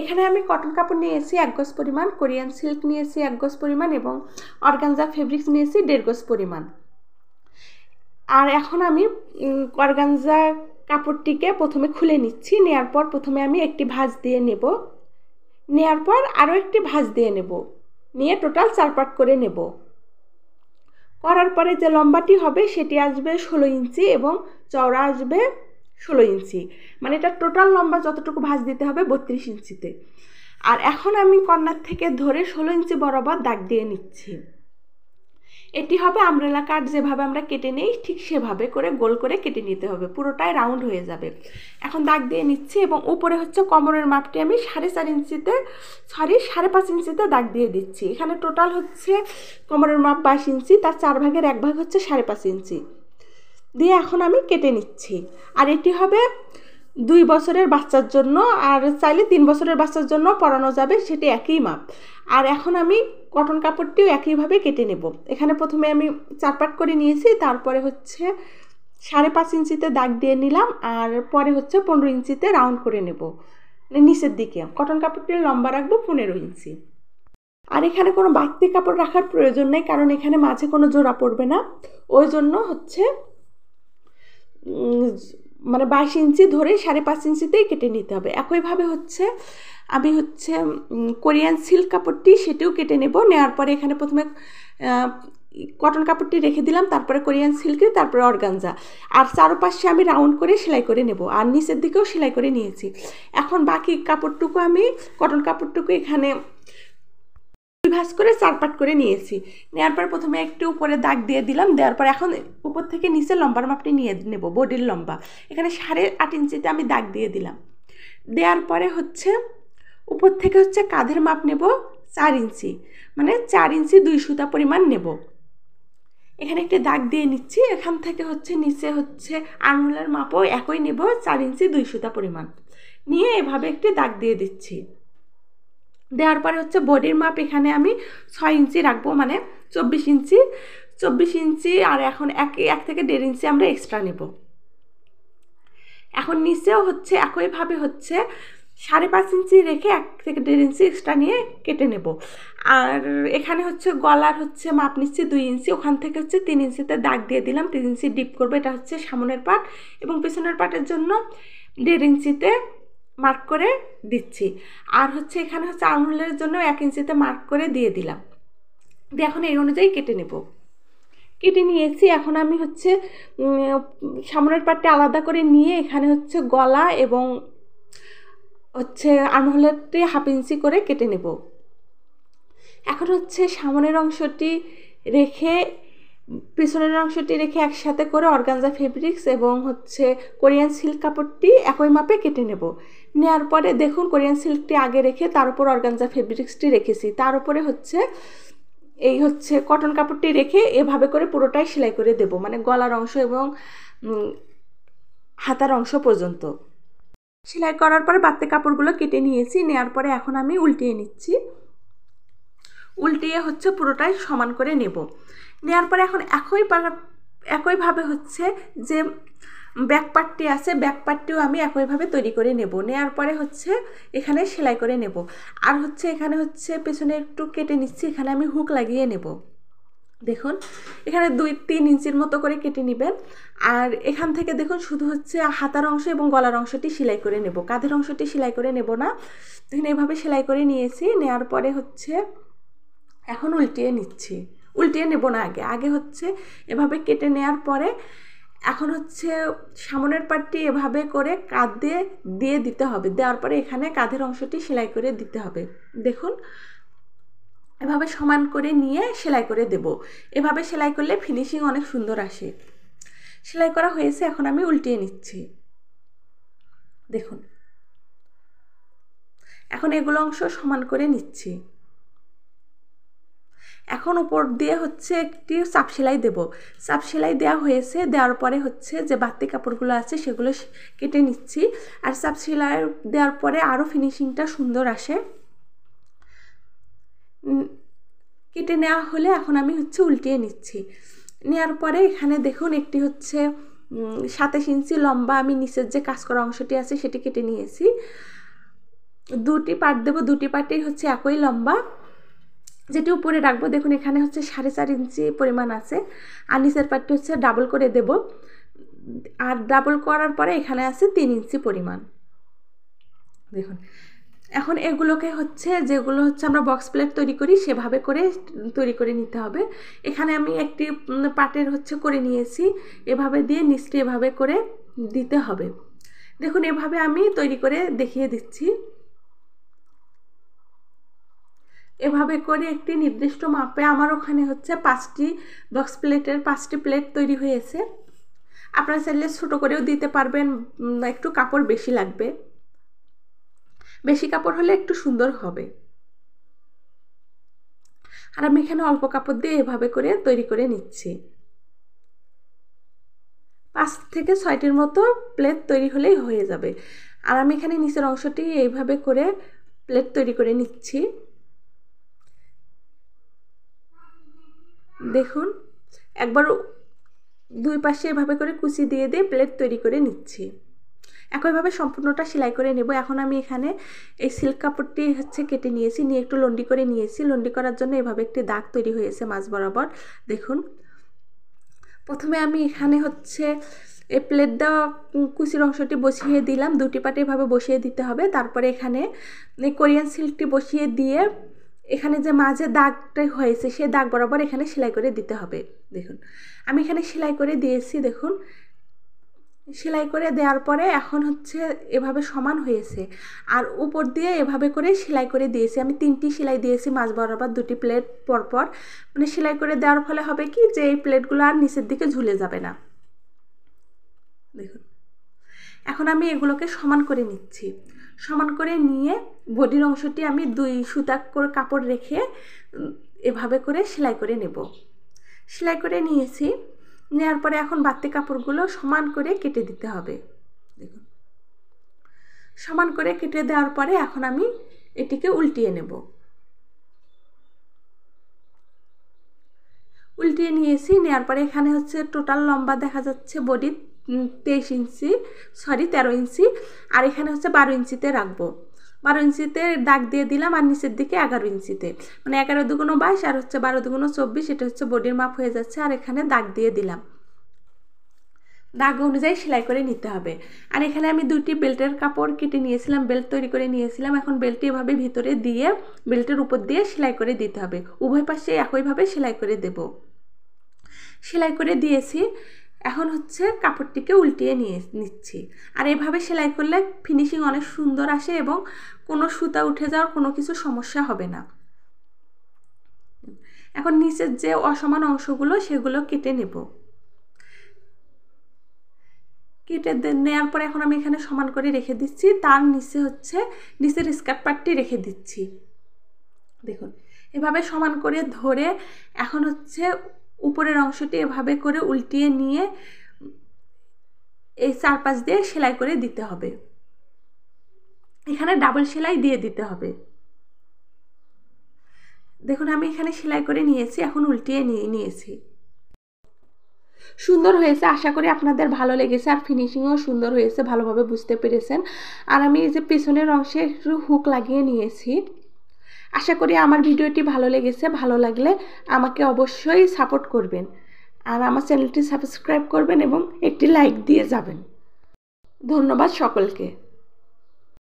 এখানে আমি কটন কাপড় নিয়েছি এক গোজ পরিমাণ কোরিয়ান সিল্ক নিয়েছি এক গোজ পরিমাণ এবং অর্গানজা ফেব্রিক্স নিয়েছি দেড় গোজ পরিমাণ আর এখন আমি অর্গানজা কাপড়টিকে প্রথমে খুলে নিচ্ছি নেয়ার পর প্রথমে আমি একটি ভাঁজ দিয়ে নেব নেয়ার পর আরও একটি ভাঁজ দিয়ে নেব নিয়ে টোটাল চারপাট করে নেব করার পরে যে লম্বাটি হবে সেটি আসবে ষোলো ইঞ্চি এবং চওড়া আসবে ষোলো ইঞ্চি মানে এটা টোটাল লম্বা যতটুকু ভাঁজ দিতে হবে বত্রিশ ইঞ্চিতে আর এখন আমি কন্যার থেকে ধরে ষোলো ইঞ্চি বরাবর দাগ দিয়ে নিচ্ছি এটি হবে আমরেলা কাট যেভাবে আমরা কেটে নেই ঠিক সেভাবে করে গোল করে কেটে নিতে হবে পুরোটাই রাউন্ড হয়ে যাবে এখন দাগ দিয়ে নিচ্ছি এবং উপরে হচ্ছে কোমরের মাপটি আমি সাড়ে চার ইঞ্চিতে সরি সাড়ে পাঁচ ইঞ্চিতে দাগ দিয়ে দিচ্ছি এখানে টোটাল হচ্ছে কোমরের মাপ বাইশ ইঞ্চি তার চার ভাগের এক ভাগ হচ্ছে সাড়ে পাঁচ ইঞ্চি দিয়ে এখন আমি কেটে নিচ্ছি আর এটি হবে দুই বছরের বাচ্চার জন্য আর চাইলে তিন বছরের বাচ্চার জন্য পরানো যাবে সেটি একই মাপ আর এখন আমি কটন কাপড়টিও একইভাবে কেটে নেব এখানে প্রথমে আমি চারপাট করে নিয়েছি তারপরে হচ্ছে সাড়ে পাঁচ ইঞ্চিতে দাগ দিয়ে নিলাম আর পরে হচ্ছে পনেরো ইঞ্চিতে রাউন্ড করে নেব নিচের দিকে কটন কাপড়টি লম্বা রাখবো পনেরো ইঞ্চি আর এখানে কোনো বাড়তি কাপড় রাখার প্রয়োজন নেই কারণ এখানে মাঝে কোনো জোড়া পড়বে না ওই জন্য হচ্ছে মানে বাইশ ইঞ্চি ধরে সাড়ে পাঁচ ইঞ্চিতেই কেটে নিতে হবে একইভাবে হচ্ছে আমি হচ্ছে কোরিয়ান সিল্ক কাপড়টি সেটিও কেটে নেব নেওয়ার পরে এখানে প্রথমে কটন কাপড়টি রেখে দিলাম তারপরে কোরিয়ান সিল্কে তারপরে অর্গানজা আর চারপাশে আমি রাউন্ড করে সেলাই করে নেব আর নিচের দিকেও সেলাই করে নিয়েছি এখন বাকি কাপড়টুকু আমি কটন কাপড়টুকু এখানে ভাঁজ করে চারপাট করে নিয়েছি নেওয়ার পর প্রথমে একটু উপরে দাগ দিয়ে দিলাম দেওয়ার পর এখন উপর থেকে নিচে লম্বার মাপটি নিয়ে নেব বডির লম্বা এখানে সাড়ে আট ইঞ্চিতে আমি দাগ দিয়ে দিলাম দেওয়ার পরে হচ্ছে উপর থেকে হচ্ছে কাঁধের মাপ নেব চার ইঞ্চি মানে চার ইঞ্চি দুই সুতা পরিমাণ নেব এখানে একটি দাগ দিয়ে নিচ্ছি এখান থেকে হচ্ছে নিচে হচ্ছে আঙুলের মাপও একই নেব চার ইঞ্চি দুই সুতা পরিমাণ নিয়ে এভাবে একটি দাগ দিয়ে দিচ্ছি দেওয়ার পরে হচ্ছে বডির মাপ এখানে আমি ছয় ইঞ্চি রাখবো মানে চব্বিশ ইঞ্চি চব্বিশ ইঞ্চি আর এখন এক এক থেকে দেড় ইঞ্চি আমরা এক্সট্রা নেব এখন নিচেও হচ্ছে একইভাবে হচ্ছে সাড়ে পাঁচ ইঞ্চি রেখে এক থেকে দেড় ইঞ্চি এক্সট্রা নিয়ে কেটে নেব আর এখানে হচ্ছে গলার হচ্ছে মাপ নিচ্ছি দুই ইঞ্চি ওখান থেকে হচ্ছে তিন ইঞ্চিতে দাগ দিয়ে দিলাম তিন ইঞ্চি ডিপ করবো এটা হচ্ছে সামনের পাট এবং পিছনের পাটের জন্য দেড় ইঞ্চিতে মার্ক করে দিচ্ছি আর হচ্ছে এখানে হচ্ছে আঙুলের জন্য এক ইঞ্চিতে মার্ক করে দিয়ে দিলাম দিয়ে এখন এই অনুযায়ী কেটে নেব কেটে নিয়েছি এখন আমি হচ্ছে সামনের পাটটি আলাদা করে নিয়ে এখানে হচ্ছে গলা এবং হচ্ছে আঙুলেরটি হাফ ইঞ্চি করে কেটে নেব এখন হচ্ছে সামনের অংশটি রেখে পিছনের অংশটি রেখে একসাথে করে অর্গানজা ফেব্রিক্স এবং হচ্ছে কোরিয়ান সিল্ক কাপড়টি একই মাপে কেটে নেব নেওয়ার পরে দেখুন কোরিয়ান সিল্কটি আগে রেখে তার উপর অর্গানজা ফেব্রিক্সটি রেখেছি তার উপরে হচ্ছে এই হচ্ছে কটন কাপড়টি রেখে এভাবে করে পুরোটাই সেলাই করে দেব মানে গলার অংশ এবং হাতার অংশ পর্যন্ত সেলাই করার পরে বাড়তে কাপড়গুলো কেটে নিয়েছি নেওয়ার পরে এখন আমি উল্টিয়ে নিচ্ছি উল্টিয়ে হচ্ছে পুরোটাই সমান করে নেব নেওয়ার পরে এখন একই একইভাবে হচ্ছে যে ব্যাক পার্টটি আছে ব্যাক পার্টটিও আমি একইভাবে তৈরি করে নেব নেওয়ার পরে হচ্ছে এখানে সেলাই করে নেব আর হচ্ছে এখানে হচ্ছে পেছনে একটু কেটে নিচ্ছি এখানে আমি হুক লাগিয়ে নেব দেখুন এখানে দুই তিন ইঞ্চির মতো করে কেটে নেবেন আর এখান থেকে দেখুন শুধু হচ্ছে হাতার অংশ এবং গলার অংশটি সেলাই করে নেব কাঁধের অংশটি সেলাই করে নেব না দেখুন এভাবে সেলাই করে নিয়েছি নেওয়ার পরে হচ্ছে এখন উল্টিয়ে নিচ্ছি উল্টিয়ে নেব না আগে আগে হচ্ছে এভাবে কেটে নেওয়ার পরে এখন হচ্ছে সামনের পাটটি এভাবে করে কাঁধে দিয়ে দিতে হবে দেওয়ার পরে এখানে কাঁধের অংশটি সেলাই করে দিতে হবে দেখুন এভাবে সমান করে নিয়ে সেলাই করে দেব এভাবে সেলাই করলে ফিনিশিং অনেক সুন্দর আসে সেলাই করা হয়েছে এখন আমি উল্টিয়ে নিচ্ছি দেখুন এখন এগুলো অংশ সমান করে নিচ্ছি এখন ওপর দিয়ে হচ্ছে একটি চাপ সেলাই দেবো চাপ সেলাই দেওয়া হয়েছে দেওয়ার পরে হচ্ছে যে বাড়তি কাপড়গুলো আছে সেগুলো কেটে নিচ্ছি আর চাপ সেলাই দেওয়ার পরে আরও ফিনিশিংটা সুন্দর আসে কেটে নেওয়া হলে এখন আমি হচ্ছে উল্টিয়ে নিচ্ছি নেওয়ার পরে এখানে দেখুন একটি হচ্ছে সাতাশ ইঞ্চি লম্বা আমি নিচের যে কাজ করা অংশটি আছে সেটি কেটে নিয়েছি দুটি পাট দেবো দুটি পাটেই হচ্ছে একই লম্বা যেটি উপরে রাখবো দেখুন এখানে হচ্ছে সাড়ে চার ইঞ্চি পরিমাণ আছে আর নিচের পাটটি হচ্ছে ডাবল করে দেব আর ডাবল করার পরে এখানে আছে তিন ইঞ্চি পরিমাণ দেখুন এখন এগুলোকে হচ্ছে যেগুলো হচ্ছে আমরা বক্স প্লেট তৈরি করি সেভাবে করে তৈরি করে নিতে হবে এখানে আমি একটি পাটের হচ্ছে করে নিয়েছি এভাবে দিয়ে নিচটি এভাবে করে দিতে হবে দেখুন এভাবে আমি তৈরি করে দেখিয়ে দিচ্ছি এভাবে করে একটি নির্দিষ্ট মাপে আমার ওখানে হচ্ছে পাঁচটি বক্স প্লেটের পাঁচটি প্লেট তৈরি হয়েছে আপনারা চাইলে ছোটো করেও দিতে পারবেন একটু কাপড় বেশি লাগবে বেশি কাপড় হলে একটু সুন্দর হবে আর আমি এখানে অল্প কাপড় দিয়ে এভাবে করে তৈরি করে নিচ্ছি পাঁচ থেকে ছয়টির মতো প্লেট তৈরি হলেই হয়ে যাবে আর আমি এখানে নিচের অংশটি এইভাবে করে প্লেট তৈরি করে নিচ্ছি দেখুন একবার দুই পাশে এভাবে করে কুচি দিয়ে দিয়ে প্লেট তৈরি করে নিচ্ছি একইভাবে সম্পূর্ণটা সেলাই করে নেব এখন আমি এখানে এই সিল্ক কাপড়টি হচ্ছে কেটে নিয়েছি নিয়ে একটু লন্ডি করে নিয়েছি লন্ডি করার জন্য এভাবে একটি দাগ তৈরি হয়েছে মাছ বরাবর দেখুন প্রথমে আমি এখানে হচ্ছে এই প্লেট দেওয়া কুচির অংশটি বসিয়ে দিলাম দুটি পাটে এভাবে বসিয়ে দিতে হবে তারপরে এখানে কোরিয়ান সিল্কটি বসিয়ে দিয়ে এখানে যে মাঝে দাগটা হয়েছে সেই দাগ বরাবর এখানে সেলাই করে দিতে হবে দেখুন আমি এখানে সেলাই করে দিয়েছি দেখুন সেলাই করে দেওয়ার পরে এখন হচ্ছে এভাবে সমান হয়েছে আর উপর দিয়ে এভাবে করে সেলাই করে দিয়েছি আমি তিনটি সেলাই দিয়েছি মাছ বরাবর দুটি প্লেট পরপর মানে সেলাই করে দেওয়ার ফলে হবে কি যে এই প্লেটগুলো আর নিচের দিকে ঝুলে যাবে না দেখুন এখন আমি এগুলোকে সমান করে নিচ্ছি সমান করে নিয়ে বডির অংশটি আমি দুই সুতা করে কাপড় রেখে এভাবে করে সেলাই করে নেব সেলাই করে নিয়েছি নেওয়ার পরে এখন বাড়তি কাপড়গুলো সমান করে কেটে দিতে হবে দেখুন সমান করে কেটে দেওয়ার পরে এখন আমি এটিকে উল্টিয়ে নেব উল্টিয়ে নিয়েছি নেওয়ার পরে এখানে হচ্ছে টোটাল লম্বা দেখা যাচ্ছে বডির তেইশ ইঞ্চি সরি তেরো ইঞ্চি আর এখানে হচ্ছে বারো ইঞ্চিতে রাখবো বারো ইঞ্চিতে দাগ দিয়ে দিলাম আর নিচের দিকে এগারো ইঞ্চিতে মানে এগারো দুগুনো বাইশ আর হচ্ছে বারো দুগুনো চব্বিশ এটা হচ্ছে বডির মাপ হয়ে যাচ্ছে আর এখানে দাগ দিয়ে দিলাম দাগ অনুযায়ী সেলাই করে নিতে হবে আর এখানে আমি দুটি বেল্টের কাপড় কেটে নিয়েছিলাম বেল্ট তৈরি করে নিয়েছিলাম এখন বেল্টটি এভাবে ভিতরে দিয়ে বেল্টের উপর দিয়ে সেলাই করে দিতে হবে উভয় পাশে একইভাবে সেলাই করে দেব সেলাই করে দিয়েছি এখন হচ্ছে কাপড়টিকে উল্টিয়ে নিয়ে নিচ্ছি আর এভাবে সেলাই করলে ফিনিশিং অনেক সুন্দর আসে এবং কোনো সুতা উঠে যাওয়ার কোনো কিছু সমস্যা হবে না এখন নিচের যে অসমান অংশগুলো সেগুলো কেটে নেব কেটে নেওয়ার পরে এখন আমি এখানে সমান করে রেখে দিচ্ছি তার নিচে হচ্ছে নিচের স্কার্ট পার্টটি রেখে দিচ্ছি দেখুন এভাবে সমান করে ধরে এখন হচ্ছে উপরের অংশটি এভাবে করে উল্টিয়ে নিয়ে এই চারপাশ দিয়ে সেলাই করে দিতে হবে এখানে ডাবল সেলাই দিয়ে দিতে হবে দেখুন আমি এখানে সেলাই করে নিয়েছি এখন উল্টিয়ে নিয়ে নিয়েছি সুন্দর হয়েছে আশা করি আপনাদের ভালো লেগেছে আর ফিনিশিংও সুন্দর হয়েছে ভালোভাবে বুঝতে পেরেছেন আর আমি এই যে পেছনের অংশে একটু হুক লাগিয়ে নিয়েছি আশা করি আমার ভিডিওটি ভালো লেগেছে ভালো লাগলে আমাকে অবশ্যই সাপোর্ট করবেন আর আমার চ্যানেলটি সাবস্ক্রাইব করবেন এবং একটি লাইক দিয়ে যাবেন ধন্যবাদ সকলকে